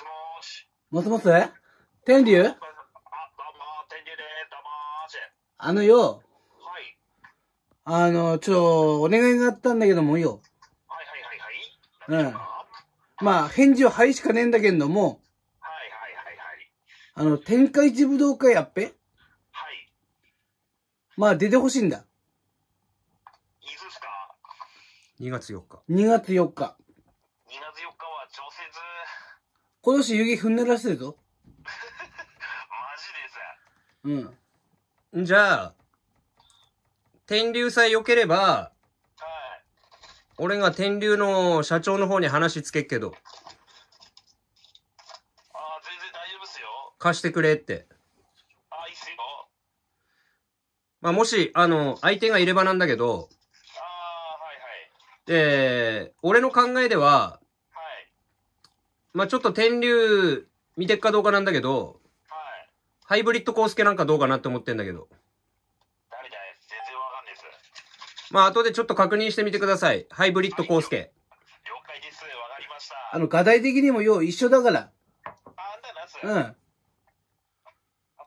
しもし。もしもし天竜あ、どうも、天竜でー、どうもーし。あのよ。はい。あの、ちょ、お願いがあったんだけどもよ。はいはいはいはい。うん。まあ、返事ははいしかねえんだけども。はいはいはいはい。あの、天下一武道会やっぺはい。まあ、出てほしいんだ。いつすか ?2 月4日。2月4日。2月4日今年雪踏んでらせるぞ。マジでさ。うん。じゃあ、天竜さえ良ければ、はい。俺が天竜の社長の方に話つけっけど。ああ、全然大丈夫っすよ。貸してくれって。ああ、いいっすよ。まあ、もし、あの、相手がいればなんだけど、ああ、はいはい。で、俺の考えでは、まあちょっと天竜見てっかどうかなんだけど、はい。ハイブリッドコースケなんかどうかなって思ってんだけど。誰だい全然わかんないです。まあ後でちょっと確認してみてください。ハイブリッドコースケ。了解です。わかりました。あの、課題的にもよう一緒だから。あんたなすうあんん。たと、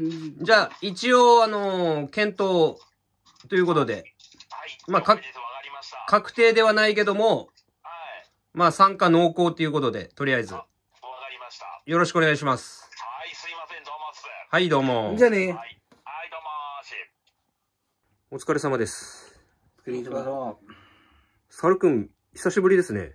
です。うん、じゃあ、一応、あのー検討ということで、はい。まあか確定ではないけども、まあ、参加濃厚ということで、とりあえず。わかりました。よろしくお願いします。はい、すいません、どうもっす。はい、どうも。じゃあね。はい、はい、どうもお疲れ様です。お疲れ様。サルくん、久しぶりですね。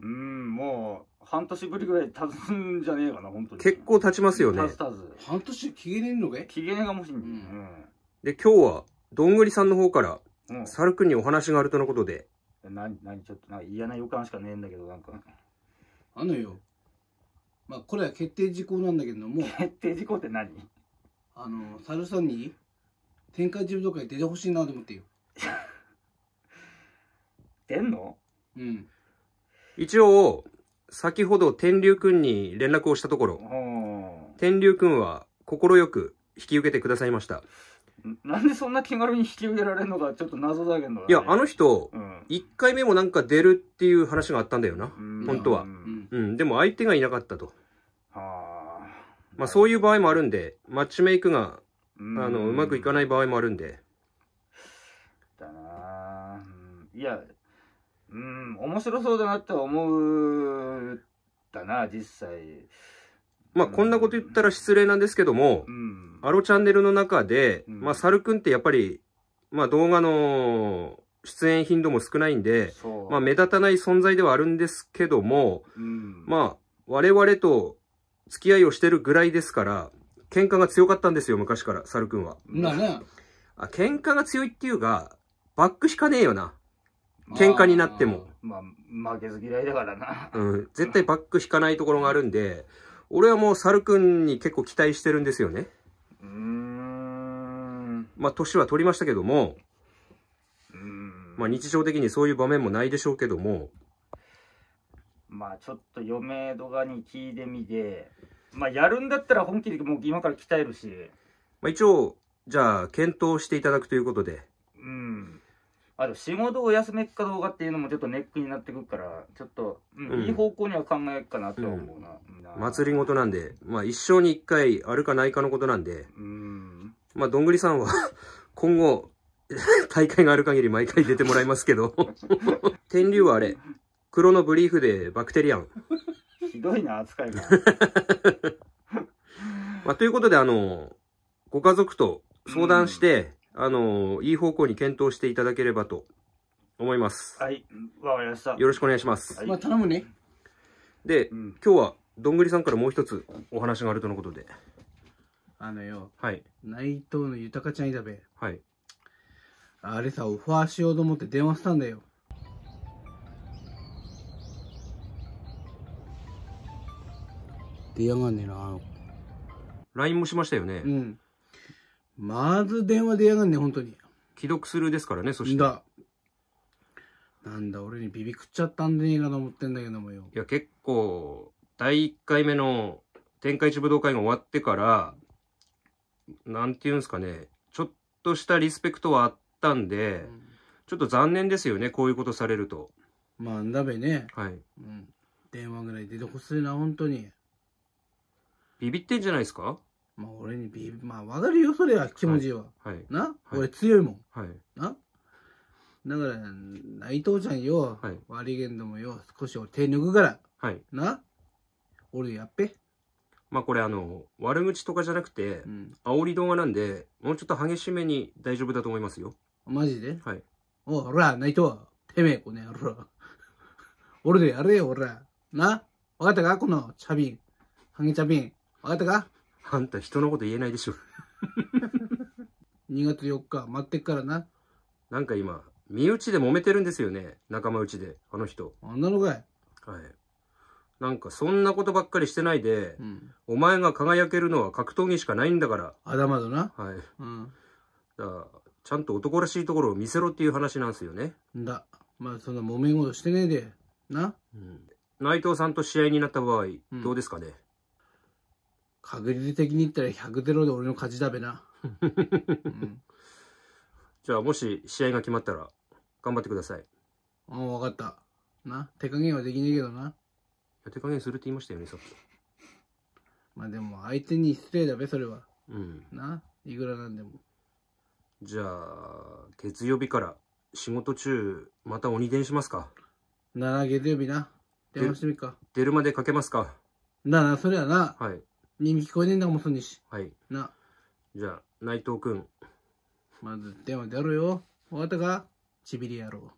うん、もう、半年ぶりぐらい経つんじゃねえかな、本当に。結構経ちますよね。経つ経つ。半年、期限ねえのかい期限がもし、うん、うん。で、今日は、どんぐりさんの方から、うん、サルくんにお話があるとのことで、何ちょっとなんか嫌な予感しかねえんだけどなんかあのよまあこれは決定事項なんだけども 決定事項って何あのサルさんに天下一武道会出てほしいなと思ってよ 出んのうん一応先ほど天竜くんに連絡をしたところ天竜くんは快く引き受けてくださいましたなんでそんな気軽に引き受けられるのかちょっと謎だけど、ね、いや、あの人、うん、1回目もなんか出るっていう話があったんだよな、ん、本当は、うん、うん。でも相手がいなかったと。はまあそういう場合もあるんで、マッチメイクが、あの、うまくいかない場合もあるんで。だないや、うん、面白そうだなって思うだな、実際。まあ、こんなこと言ったら失礼なんですけども、うん、アロチャンネルの中で、うん、まあ、サルくんってやっぱり、まあ、動画の出演頻度も少ないんで、まあ、目立たない存在ではあるんですけども、うん、まあ、我々と付き合いをしてるぐらいですから、喧嘩が強かったんですよ、昔から、サルくんは。なね。あ、喧嘩が強いっていうか、バック引かねえよな。喧嘩になっても。まあ、まあ、負けず嫌いだからな。うん。絶対バック引かないところがあるんで、俺はもう猿くんに結構期待してるんですよね。うん。まあ、年は取りましたけども、うんまあ、日常的にそういう場面もないでしょうけども。まあ、ちょっと嫁とかに聞いてみて、まあ、やるんだったら本気でもう今から鍛えるし。まあ、一応、じゃあ、検討していただくということで。うん。あと、仕事を休めっかどうかっていうのもちょっとネックになってくるから、ちょっと、うん、うん、いい方向には考えっかなとは思うな。祭りごとなんで、まあ一生に一回あるかないかのことなんで、うんまあどんぐりさんは 今後、大会がある限り毎回出てもらいますけど天竜はあれ、黒のブリーフでバクテリアン。ひどいな、扱いが。まあ、ということで、あの、ご家族と相談して、うん、あの、いい方向に検討していただければと思います。はい、わかりました。よろしくお願いします。はい、まあ、頼むね。で、うん、今日はどんぐりさんからもう一つお話があるとのことで。あのよ、はい。内藤の豊ちゃんいだべ。はい。あれさ、オファーしようと思って電話したんだよ。出やがんねえな。LINE もしましたよね。うん。まず電話出やがんね本当に。既読するですからね、そして。だ。なんだ、俺にビビくっちゃったんでねえかと思ってんだけどもよ。いや、結構、第1回目の天下一武道会が終わってから、なんていうんですかね、ちょっとしたリスペクトはあったんで、うん、ちょっと残念ですよね、こういうことされると。まあ、だべね。はい。うん。電話ぐらい出てほしいな、本当に。ビビってんじゃないですかまあ、俺にビビ、まあ、わかるよ、それは、気持ちは。はい。はい、な、はい、俺強いもん。はい。なだから、内藤ちゃんよ、はい、悪いけんどもよ、少し俺手抜くから。はい。な俺やっべまあこれあの悪口とかじゃなくて、うん煽り動画なんでもうちょっと激しめに大丈夫だと思いますよマジではいおほらいと。てめえこの野郎 俺でやれよほらな分かったかこのビンハゲビン分かったかあんた人のこと言えないでしょ2月4日待ってっからななんか今身内で揉めてるんですよね仲間内であの人あんなのかいはいなんかそんなことばっかりしてないで、うん、お前が輝けるのは格闘技しかないんだから。あだまだな。はい。うん。だからちゃんと男らしいところを見せろっていう話なんすよね。だ。まあ、そんな揉め事してねえで。な。うん、内藤さんと試合になった場合、どうですかね。確率的に言ったら100ゼロで俺の勝ちだべな。うん。じゃあもし試合が決まったら、頑張ってください。ああ、わかった。な。手加減はできねえけどな。や手加減するって言いましたよね、さっき。まあでも相手に失礼だべ、それは。うん。な、いくらなんでも。じゃあ、月曜日から仕事中、また鬼電しますかなあ、月曜日な。電話してみっか。出るまでかけますかなあなそれはな、はい。耳聞こえねえんだかもそんにし。はい。な、じゃあ、内藤君まず電話出ろよ。わかったかちびり野郎。